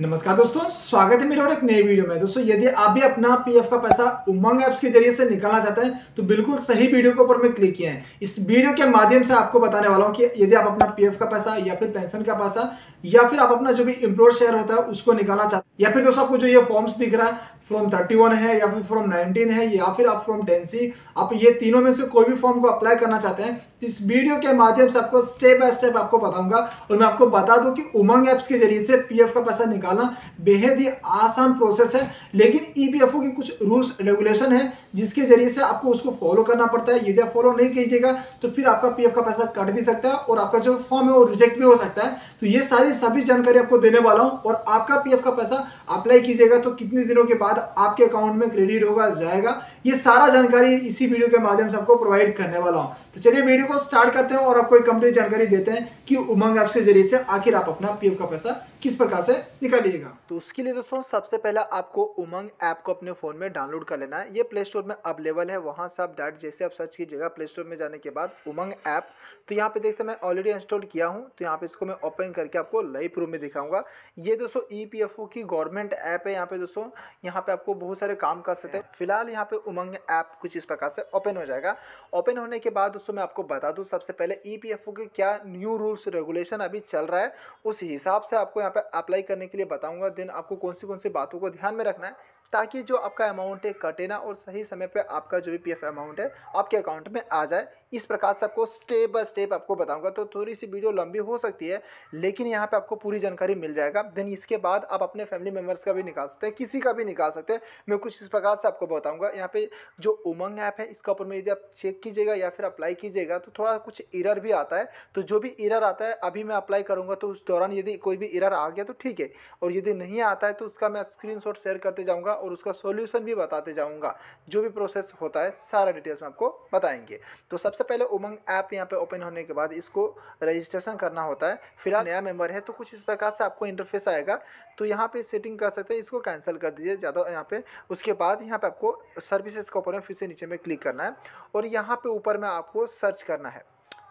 नमस्कार दोस्तों स्वागत है मेरे और एक नई वीडियो में दोस्तों यदि आप भी अपना पीएफ का पैसा उमंग ऐप्स के जरिए से निकालना चाहते हैं तो बिल्कुल सही वीडियो के ऊपर मैं क्लिक किया है इस वीडियो के माध्यम से आपको बताने वाला हूं कि यदि आप अपना पीएफ का पैसा या फिर पेंशन का पैसा या फिर आप अपना जो भी इम्प्लोर शेयर होता है उसको निकालना चाहते हैं या फिर दोस्तों आपको जो ये फॉर्म्स दिख रहा है थर्टी वन है या फिर फ्रॉम नाइनटीन है या फिर आप फ्रॉम टेन सी आप ये तीनों में से कोई भी फॉर्म को अप्लाई करना चाहते हैं इस वीडियो के माध्यम से आपको स्टेप बाय स्टेप आपको बताऊंगा और मैं आपको बता दूं कि उमंग ऐप्स के जरिए से पीएफ का पैसा निकालना बेहद ही आसान प्रोसेस है लेकिन ईपीएफओ e के कुछ रूल्स रेगुलेशन है जिसके जरिए से आपको उसको फॉलो करना पड़ता है यदि आप फॉलो नहीं कीजिएगा तो फिर आपका पी का पैसा कट भी सकता है और आपका जो फॉर्म है वो रिजेक्ट भी हो सकता है तो ये सारी सभी जानकारी आपको देने वाला हूँ और आपका पी का पैसा अप्लाई कीजिएगा तो कितने दिनों के बाद आपके अकाउंट में क्रेडिट होगा जाएगा ये सारा जानकारी इसी वीडियो के माध्यम से आपको प्रोवाइड करने वाला हूँ तो चलिए वीडियो को स्टार्ट करते हैं और आपको एक कंप्लीट जानकारी देते हैं कि उमंग ऐप्स के जरिए से आखिर आप अपना पी का पैसा किस प्रकार से निकालिएगा तो उसके लिए दोस्तों सबसे पहले आपको उमंग ऐप को अपने फ़ोन में डाउनलोड कर लेना है ये प्ले स्टोर में अवेलेबल है वहाँ से आप डायरेक्ट जैसे आप सर्च कीजिएगा प्ले स्टोर में जाने के बाद उमंग ऐप तो यहाँ पे देखते मैं ऑलरेडी इंस्टॉल किया हूँ तो यहाँ पे इसको मैं ओपन करके आपको लाइव प्रूफ में दिखाऊंगा ये दोस्तों ई e की गवर्नमेंट ऐप है यहाँ पे दोस्तों यहाँ पे आपको बहुत सारे काम कर सकते हैं फिलहाल यहाँ पे उमंग ऐप कुछ इस प्रकार से ओपन हो जाएगा ओपन होने के बाद दोस्तों मैं आपको बता दूँ सबसे पहले ई e के क्या न्यू रूल्स रेगुलेशन अभी चल रहा है उस हिसाब से आपको यहाँ पर अप्लाई करने के लिए बताऊँगा देन आपको कौन सी कौन सी बातों को ध्यान में रखना है ताकि जो आपका अमाउंट है कटे ना और सही समय पर आपका जो भी पीएफ अमाउंट है आपके अकाउंट में आ जाए इस प्रकार से आपको स्टेप बाय स्टेप आपको बताऊंगा तो थोड़ी सी वीडियो लंबी हो सकती है लेकिन यहाँ पे आपको पूरी जानकारी मिल जाएगा देन इसके बाद आप अपने फैमिली मेम्बर्स का भी निकाल सकते हैं किसी का भी निकाल सकते हैं मैं कुछ इस प्रकार से आपको बताऊँगा यहाँ पे जो उमंग ऐप है इसका ऊपर में यदि आप चेक कीजिएगा या फिर अप्लाई कीजिएगा तो थोड़ा कुछ इरर भी आता है तो जो भी इरर आता है अभी मैं अप्लाई करूँगा तो उस दौरान यदि कोई भी इरर आ गया तो ठीक है और यदि नहीं आता है तो उसका मैं स्क्रीन शेयर करते जाऊँगा और उसका सोल्यूशन भी बताते जाऊँगा जो भी प्रोसेस होता है सारा डिटेल्स में आपको बताएंगे तो सबसे सबसे पहले उमंग ऐप यहाँ पे ओपन होने के बाद इसको रजिस्ट्रेशन करना होता है फिलहाल नया मेंबर है तो कुछ इस प्रकार से आपको इंटरफेस आएगा तो यहाँ पे सेटिंग कर सकते हैं इसको कैंसिल कर दीजिए ज़्यादा यहाँ पे उसके बाद यहाँ पे आपको सर्विसेज का ऊपर फिर से नीचे में क्लिक करना है और यहाँ पर ऊपर में आपको सर्च करना है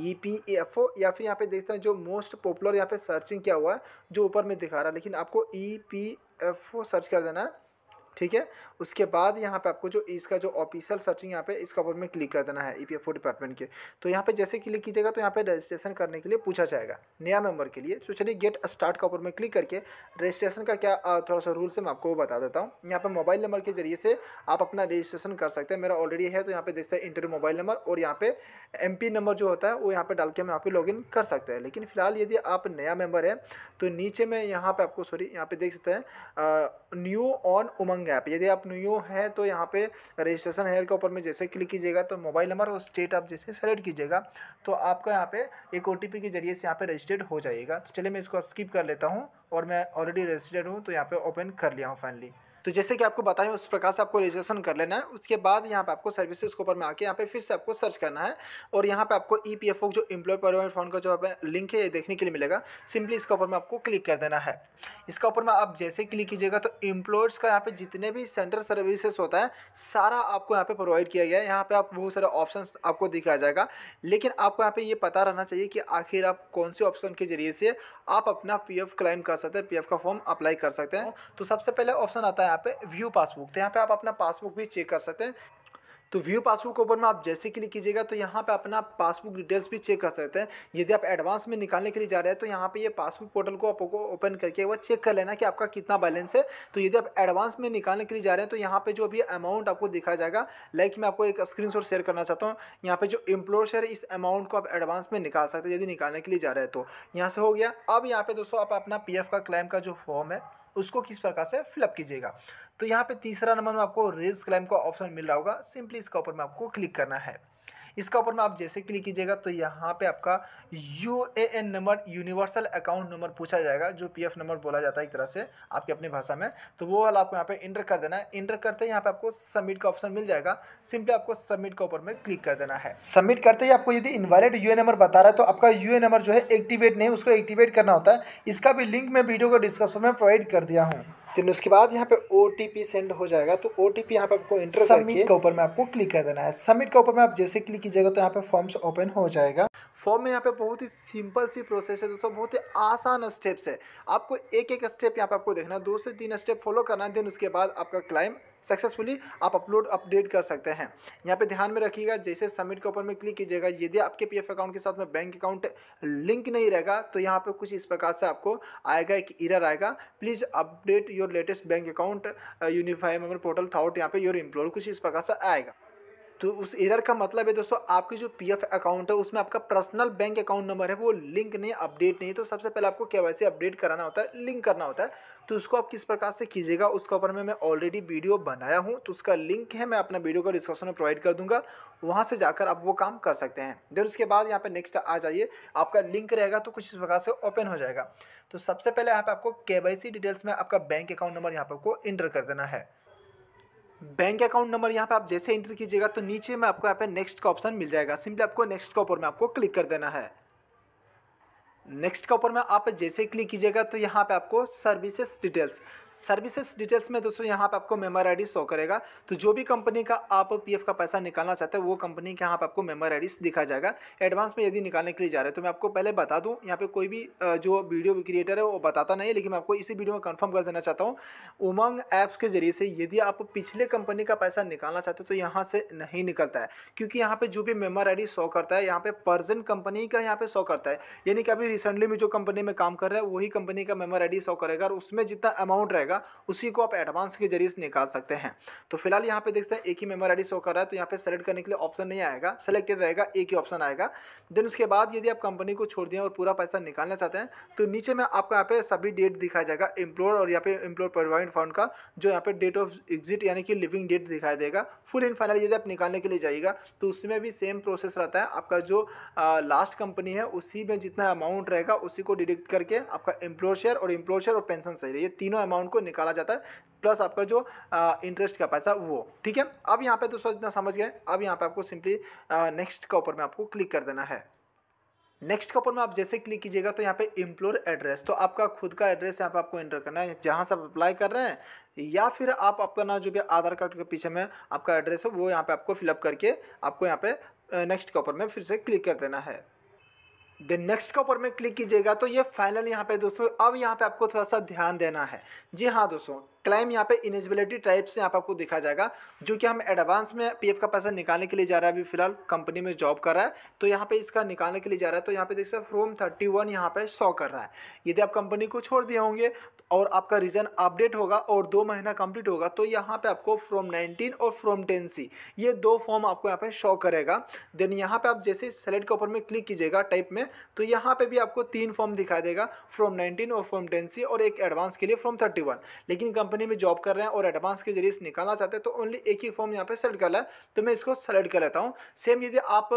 ई पी एफ ओ या फिर यहाँ पे देखते हैं जो मोस्ट पॉपुलर यहाँ पे सर्चिंग किया हुआ है जो ऊपर में दिखा रहा है लेकिन आपको E P F O search कर देना है ठीक है उसके बाद यहाँ पे आपको जो इसका जो ऑफिशियल सर्चिंग यहाँ पे इसका ऊपर में क्लिक कर देना है ई डिपार्टमेंट के तो यहाँ पे जैसे क्लिक कीजिएगा तो यहाँ पे रजिस्ट्रेशन करने के लिए पूछा जाएगा नया मेंबर के लिए तो चलिए गेट स्टार्ट का ऊपर में क्लिक करके रजिस्ट्रेशन का क्या थोड़ा सा रूल से मैं आपको बता देता हूँ यहाँ पर मोबाइल नंबर के जरिए से आप अपना रजिस्ट्रेशन कर सकते हैं मेरा ऑलरेडी है तो यहाँ पे देखते हैं इंटरव्यू मोबाइल नंबर और यहाँ पे एम नंबर जो होता है वो यहाँ पर डाल के हम यहाँ पर इन कर सकते हैं लेकिन फिलहाल यदि आप नया मेम्बर है तो नीचे में यहाँ पर आपको सॉरी यहाँ पर देख सकते हैं न्यू ऑन उमंग ऐप यदि आप न्यू हैं तो यहाँ पे रजिस्ट्रेशन हेयर के ऊपर में जैसे क्लिक कीजिएगा तो मोबाइल नंबर और स्टेट आप जैसे सेलेक्ट कीजिएगा तो आपका यहाँ पे एक ओ के जरिए से यहाँ पे रजिस्टर्ड हो जाएगा तो चलिए मैं इसको स्किप कर लेता हूँ और मैं ऑलरेडी रजिस्टर्ड हूँ तो यहाँ पर ओपन कर लिया हूँ फाइनली तो जैसे कि आपको बताया उस प्रकार से आपको रजिस्ट्रेशन कर लेना है उसके बाद यहाँ पे आपको सर्विसेज के ऊपर में आके यहाँ पे फिर से आपको सर्च करना है और यहाँ पे आपको ई e पी जो एम्प्लॉय प्रोवाइड फंड का जो लिंक है ये देखने के लिए मिलेगा सिंपली इसके ऊपर में आपको क्लिक कर देना है इसके ऊपर में आप जैसे क्लिक कीजिएगा तो एम्प्लॉयर्स का यहाँ पे जितने भी सेंट्रल सर्विसेज होता है सारा आपको यहाँ पे प्रोवाइड किया गया है यहाँ पे आप बहुत सारे ऑप्शन आपको दिखाया जाएगा लेकिन आपको यहाँ पे ये पता रहना चाहिए कि आखिर आप कौन से ऑप्शन के जरिए से आप अपना पी क्लेम कर सकते हैं पी का फॉर्म अप्लाई कर सकते हैं तो सबसे पहले ऑप्शन आता है यहाँ पे व्यू पासबुक तो यहाँ पे आप अपना पासबुक भी चेक कर सकते हैं तो व्यू पासबुक ओपन में आप जैसे क्लिक कीजिएगा तो यहाँ पे अपना पासबुक डिटेल्स भी चेक कर सकते हैं यदि आप एडवांस में निकालने के लिए जा रहे हैं तो यहाँ पे ये यह पासबुक पोर्टल को आपको ओपन करके वह चेक कर लेना कि आपका कितना बैलेंस है तो यदि आप एडवांस में निकालने के लिए जा रहे हैं तो यहाँ पर जो भी अमाउंट आपको दिखा जाएगा लाइक मैं आपको एक स्क्रीन शेयर करना चाहता हूँ यहाँ पर जो इम्प्लोर्स है इस अमाउंट को आप एडवांस में निकाल सकते हैं यदि निकालने के लिए जा रहे हैं तो यहाँ से हो गया अब यहाँ पर दोस्तों आप अपना पी का क्लेम का जो फॉर्म है उसको किस प्रकार से फिलअप कीजिएगा तो यहाँ पे तीसरा नंबर में आपको रेज क्लाइम का ऑप्शन मिल रहा होगा सिंपली इसका ऊपर में आपको क्लिक करना है इसका ऊपर में आप जैसे क्लिक कीजिएगा तो यहाँ पे आपका U A N number universal account number पूछा जाएगा जो पी एफ नंबर बोला जाता है एक तरह से आपकी अपनी भाषा में तो वो वाला आपको यहाँ पे इंटर कर देना है इंटर करते ही यहाँ पे आपको सबमिट का ऑप्शन मिल जाएगा सिंपली आपको सबमिट का ऊपर में क्लिक कर देना है सबमिट करते ही आपको यदि इन्वैलिड यू नंबर बता रहा है तो आपका यू नंबर जो है एक्टिवेट नहीं उसको एक्टिवेट करना होता है इसका भी लिंक मैं वीडियो को डिस्क्रिप्शन में प्रोवाइड कर दिया हूँ देन उसके बाद यहाँ पे ओ सेंड हो जाएगा तो ओ टी पी यहाँ पे आपको इंटर सबमिट के ऊपर में आपको क्लिक कर देना है सबमिट के ऊपर में आप जैसे क्लिक कीजिएगा तो यहाँ पे फॉर्म्स ओपन हो जाएगा फॉर्म में यहाँ पे बहुत ही सिंपल सी प्रोसेस है दोस्तों बहुत ही आसान स्टेप्स है आपको एक एक स्टेप यहाँ पे आपको देखना है दो से तीन स्टेप फॉलो करना है देन उसके बाद आपका क्लाइम सक्सेसफुली आप अपलोड अपडेट कर सकते हैं यहाँ पे ध्यान में रखिएगा जैसे सबमिट के ऊपर में क्लिक कीजिएगा यदि आपके पी अकाउंट के साथ में बैंक अकाउंट लिंक नहीं रहेगा तो यहाँ पर कुछ इस प्रकार से आपको आएगा एक इरर आएगा please update your latest bank account unified member portal through यहाँ पे योर इम्प्लॉय कुछ इस प्रकार से आएगा तो उस एरर का मतलब है दोस्तों आपकी जो पीएफ अकाउंट है उसमें आपका पर्सनल बैंक अकाउंट नंबर है वो लिंक नहीं अपडेट नहीं तो सबसे पहले आपको केवाईसी अपडेट कराना होता है लिंक करना होता है तो उसको आप किस प्रकार से कीजिएगा उसके ऊपर में मैं ऑलरेडी वीडियो बनाया हूँ तो उसका लिंक है मैं अपना वीडियो का डिस्क्रिप्शन में प्रोवाइड कर दूंगा वहाँ से जाकर आप वो काम कर सकते हैं देन उसके बाद यहाँ पर नेक्स्ट आ जाइए आपका लिंक रहेगा तो कुछ इस प्रकार से ओपन हो जाएगा तो सबसे पहले यहाँ पर आपको के डिटेल्स में आपका बैंक अकाउंट नंबर यहाँ पर आपको इंटर कर देना है बैंक अकाउंट नंबर यहाँ पे आप जैसे एंटर कीजिएगा तो नीचे में आपको यहाँ पे नेक्स्ट का ऑप्शन मिल जाएगा सिंपली आपको नेक्स्ट का ऊपर में आपको क्लिक कर देना है नेक्स्ट के ऊपर में आप जैसे क्लिक कीजिएगा तो यहाँ पे आपको सर्विसेज डिटेल्स सर्विसेज डिटेल्स में दोस्तों यहाँ पे आपको आई आईडी शो करेगा तो जो भी कंपनी का आप पीएफ का पैसा निकालना चाहते हैं वो कंपनी के यहाँ पे आपको मेमर आई दिखा जाएगा एडवांस में यदि निकालने के लिए जा रहे हैं तो मैं आपको पहले बता दूँ यहाँ पे कोई भी जो वीडियो क्रिएटर है वो बताता नहीं है लेकिन मैं आपको इसी वीडियो में कन्फर्म कर देना चाहता हूँ उमंग ऐप्स के जरिए से यदि आप पिछले कंपनी का पैसा निकालना चाहते हो तो यहाँ से नहीं निकलता है क्योंकि यहाँ पे जो भी मेम्बर आई शो करता है यहाँ पे पर्जन कंपनी का यहाँ पे शो करता है यानी कि अभी रिसेंटली में जो कंपनी में काम कर रहे हैं वही कंपनी का मेमर आई शो करेगा और उसमें जितना अमाउंट रहेगा उसी को आप एडवांस के जरिए निकाल सकते हैं तो फिलहाल यहाँ पे देखते हैं एक ही मेमर आई शो कर रहा है तो यहाँ पे सेलेक्ट करने के लिए ऑप्शन नहीं आएगा सेलेक्टेड रहेगा एक ही ऑप्शन आएगा देन उसके बाद यदि आप कंपनी को छोड़ दें और पूरा पैसा निकालना चाहते हैं तो नीचे में आपको यहाँ पे सभी डेट दिखाया जाएगा एम्प्लॉयर और यहाँ पे एम्प्लॉयर प्रोवाइड फंड का जो यहाँ पे डेट ऑफ एग्जिट यानी कि लिविंग डेट दिखाई देगा फुल एंड फाइनल यदि आप निकालने के लिए जाइएगा तो उसमें भी सेम प्रोसेस रहता है आपका जो लास्ट कंपनी है उसी में जितना अमाउंट अमाउंट रहेगा उसी को डिडक्ट करके आपका एम्प्लॉयर शेयर और एम्प्लॉयर शेयर और पेंशन है ये तीनों अमाउंट को निकाला जाता है प्लस आपका जो इंटरेस्ट का पैसा वो ठीक है अब यहाँ पे दोस्तों इतना समझ गए अब यहाँ पे आपको सिंपली नेक्स्ट का ऊपर में आपको क्लिक कर देना है नेक्स्ट के ऊपर में आप जैसे क्लिक कीजिएगा तो यहाँ पे इम्प्लोर एड्रेस तो आपका खुद का एड्रेस यहाँ पे आपको एंटर करना है जहाँ से आप अप्लाई कर रहे हैं या फिर आप आपका ना जो भी आधार कार्ड के पीछे में आपका एड्रेस है वो यहाँ पे आपको फिलअप करके आपको यहाँ पे नेक्स्ट के ऊपर में फिर से क्लिक कर देना है देन नेक्स्ट का ऊपर में क्लिक कीजिएगा तो ये फाइनल यहाँ पे दोस्तों अब यहाँ पे आपको थोड़ा सा ध्यान देना है जी हाँ दोस्तों क्लाइम यहाँ पे इनिजिबिलिटी टाइप से यहाँ आप आपको दिखा जाएगा जो कि हम एडवांस में पी का पैसा निकालने के लिए जा रहा है अभी फिलहाल कंपनी में जॉब कर रहा है तो यहाँ पे इसका निकालने के लिए जा रहा है तो यहाँ पे देख सकते फ्रोम थर्टी वन यहाँ पे सौ कर रहा है यदि आप कंपनी को छोड़ दिए होंगे और आपका रीज़न अपडेट होगा और दो महीना कंप्लीट होगा तो यहाँ पे आपको फ्रॉम 19 और फ्रॉम 10 सी ये दो फॉर्म आपको यहाँ पे शो करेगा देन यहाँ पे आप जैसे सेलेक्ट के ऊपर में क्लिक कीजिएगा टाइप में तो यहाँ पे भी आपको तीन फॉर्म दिखाई देगा फ्रॉम 19 और फ्रॉम 10 सी और एक एडवांस के लिए फ्रॉम 31 लेकिन कंपनी कंपनी में जॉब कर रहे हैं और एडवांस के जरिए निकालना चाहते हैं तो ओनली एक ही फॉर्म यहाँ पे सेलेक्ट कर है तो मैं इसको सेलेक्ट कर लेता हूँ सेम यदि आप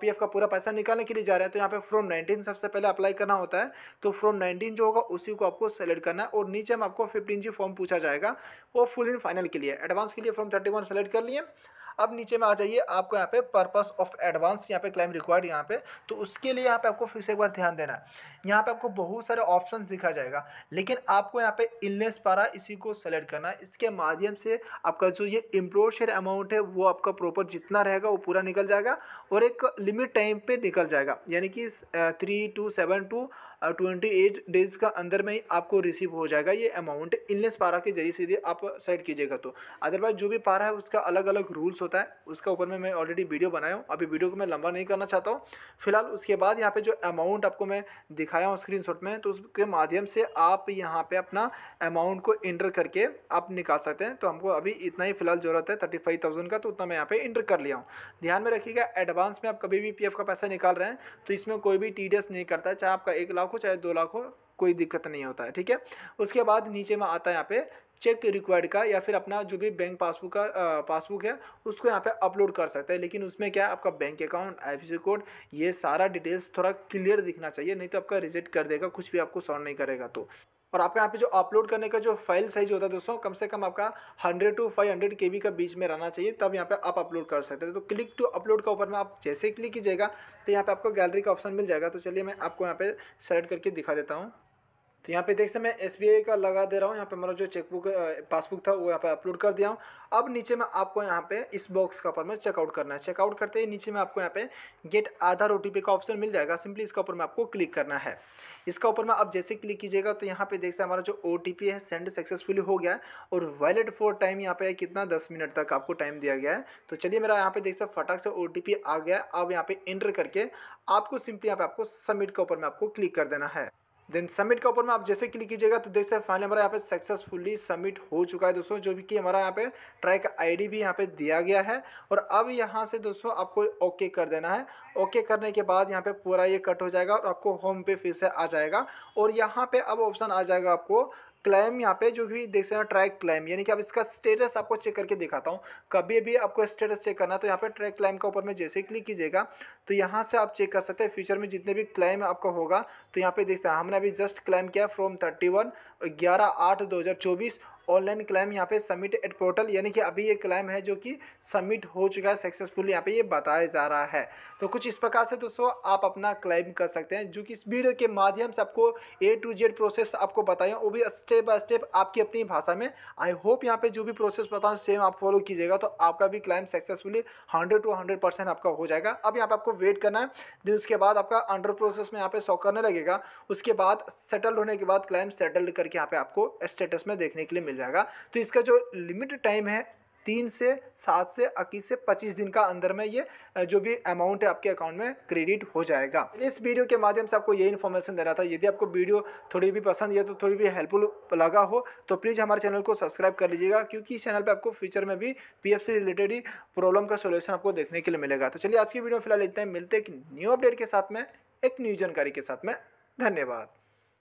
पी का पूरा पैसा निकालने के लिए जा रहे हैं तो यहाँ पे फ्रॉम नाइनटीन सबसे पहले अप्लाई करना होता है तो फ्रॉम नाइनटीन जो होगा उसी को आपको सेलेक्ट करना है और नीचे में आपको फिफ्टीन जी फॉर्म पूछा जाएगा वो फुल इन फाइनल के लिए एडवांस के लिए फ्रॉम थर्टी सेलेक्ट कर लिए अब नीचे में आ जाइए आपको यहाँ पे पर्पस ऑफ एडवांस यहाँ पे क्लाइम रिक्वायर्ड यहाँ पे तो उसके लिए यहाँ पे आपको फिर से एक बार ध्यान देना है यहाँ पे आपको बहुत सारे ऑप्शन दिखा जाएगा लेकिन आपको यहाँ पे इलनेस पारा इसी को सेलेक्ट करना है इसके माध्यम से आपका जो ये इम्प्लोर शेयर अमाउंट है वो आपका प्रॉपर जितना रहेगा वो पूरा निकल जाएगा और एक लिमिट टाइम पर निकल जाएगा यानी कि three two seven two twenty eight days का अंदर में ही आपको रिसीव हो जाएगा ये अमाउंट इनलेस पारा के जरिए सीधे आप सेट कीजिएगा तो अदरवाइज जो भी पारा है उसका अलग अलग रूल्स होता है उसका ऊपर में मैं ऑलरेडी वीडियो बनाया हूँ अभी वीडियो को मैं लंबा नहीं करना चाहता हूँ फिलहाल उसके बाद यहाँ पर जो अमाउंट आपको मैं दिखाया हूँ स्क्रीन में तो उसके माध्यम से आप यहाँ पर अपना अमाउंट को इंटर करके आप निकाल सकते हैं तो हमको अभी इतना ही फिलहाल ज़रूरत है थर्टी फाइव थाउजेंड का तो उतना मैं यहाँ पर इंटर कर लिया हूँ ध्यान में रखिएगा एडवांस में आप कभी भी पी का पैसा निकाल रहे हैं तो इसमें कोई भी टी नहीं करता है चाहे आपका एक लाख हो चाहे दो लाख हो कोई दिक्कत नहीं होता है ठीक है उसके बाद नीचे में आता है यहाँ पे चेक रिक्वायर्ड का या फिर अपना जो भी बैंक पासबुक का पासबुक है उसको यहाँ पे अपलोड कर सकते हैं लेकिन उसमें क्या है आपका बैंक अकाउंट आई कोड ये सारा डिटेल्स थोड़ा क्लियर दिखना चाहिए नहीं तो आपका रिजेक्ट कर देगा कुछ भी आपको सॉल्व नहीं करेगा तो और आपका यहाँ पे जो अपलोड करने का जो फाइल साइज होता है दोस्तों कम से कम आपका हंड्रेड टू फाइव हंड्रेड के का बीच में रहना चाहिए तब यहाँ पे आप अपलोड कर सकते हैं तो क्लिक टू अपलोड का ऊपर में आप जैसे क्लिक कीजिएगा तो यहाँ पे आपको गैलरी का ऑप्शन मिल जाएगा तो चलिए मैं आपको यहाँ पे सेलेक्ट करके दिखा देता हूँ तो यहाँ पे देख सकते मैं एस का लगा दे रहा हूँ यहाँ पे मेरा जो चेकबुक पासबुक था वो यहाँ पे अपलोड कर दिया हूँ अब नीचे में आपको यहाँ पे इस बॉक्स का ऊपर में चेकआउट करना है चेकआउट करते ही नीचे में आपको यहाँ पे गेट आधार ओ का ऑप्शन मिल जाएगा सिंपली इसका ऊपर में आपको क्लिक करना है इसका ऊपर में आप जैसे क्लिक कीजिएगा तो यहाँ पे देख सकते हमारा जो ओ है सेंड सक्सेसफुली हो गया और वैलिड फॉर टाइम यहाँ पे कितना दस मिनट तक आपको टाइम दिया गया है तो चलिए मेरा यहाँ पे देख सकते फटाक से ओ आ गया अब यहाँ पे एंटर करके आपको सिंपली यहाँ पे आपको सबमिट के ऊपर में आपको क्लिक कर देना है देन सबमिट के ऊपर में आप जैसे क्लिक कीजिएगा तो देख सकते हैं फाइनली हमारा यहाँ पे सक्सेसफुली सबमिट हो चुका है दोस्तों जो भी कि हमारा यहाँ पे ट्रैक आईडी भी यहाँ पे दिया गया है और अब यहाँ से दोस्तों आपको ओके कर देना है ओके करने के बाद यहाँ पे पूरा ये कट हो जाएगा और आपको होम पे फिर से आ जाएगा और यहाँ पे अब ऑप्शन आ जाएगा आपको क्लेम यहाँ पे जो भी देख सकते हैं ट्रैक क्लेम यानी कि अब इसका स्टेटस आपको चेक करके दिखाता हूँ कभी भी आपको स्टेटस चेक करना है तो यहाँ पे ट्रैक क्लेम के ऊपर में जैसे ही क्लिक कीजिएगा तो यहाँ से आप चेक कर सकते हैं फ्यूचर में जितने भी क्लेम आपका होगा तो यहाँ पे देख सकते हैं हमने अभी जस्ट क्लेम किया फ्रॉम थर्टी वन ग्यारह आठ दो हज़ार चौबीस ऑनलाइन क्लाइम यहाँ पे सबमिट एट पोर्टल यानी कि अभी ये क्लाइम है जो कि सबमिट हो चुका है सक्सेसफुल यहाँ पे ये बताया जा रहा है तो कुछ इस प्रकार से दोस्तों आप अपना क्लाइम कर सकते हैं जो कि इस वीडियो के माध्यम से आपको ए टू जेड प्रोसेस आपको बताएं वो भी स्टेप बाय स्टेप आपकी अपनी भाषा में आई होप यहाँ पे जो भी प्रोसेस बताऊँ सेम आप फॉलो कीजिएगा तो आपका भी claim successfully hundred to hundred percent आपका हो जाएगा अब यहाँ पर आपको वेट करना है दिन उसके बाद आपका अंडर प्रोसेस में यहाँ पे सौ करने लगेगा उसके बाद सेटल्ड होने के बाद क्लाइम सेटल्ड करके यहाँ पे आपको स्टेटस में देखने के लिए जाएगा तो इसका जो लिमिट टाइम है तीन से सात से इक्कीस से पच्चीस दिन का अंदर में ये जो भी अमाउंट है आपके अकाउंट में क्रेडिट हो जाएगा इस वीडियो के माध्यम से आपको ये इन्फॉर्मेशन देना था यदि आपको वीडियो थोड़ी भी पसंद या तो थोड़ी भी हेल्पफुल लगा हो तो प्लीज़ हमारे चैनल को सब्सक्राइब कर लीजिएगा क्योंकि इस चैनल पर आपको फ्यूचर में भी पी से रिलेटेड ही प्रॉब्लम का सोल्यूशन आपको देखने के लिए मिलेगा तो चलिए आज की वीडियो फिलहाल इतना ही मिलते एक न्यू अपडेट के साथ में एक न्यू जानकारी के साथ में धन्यवाद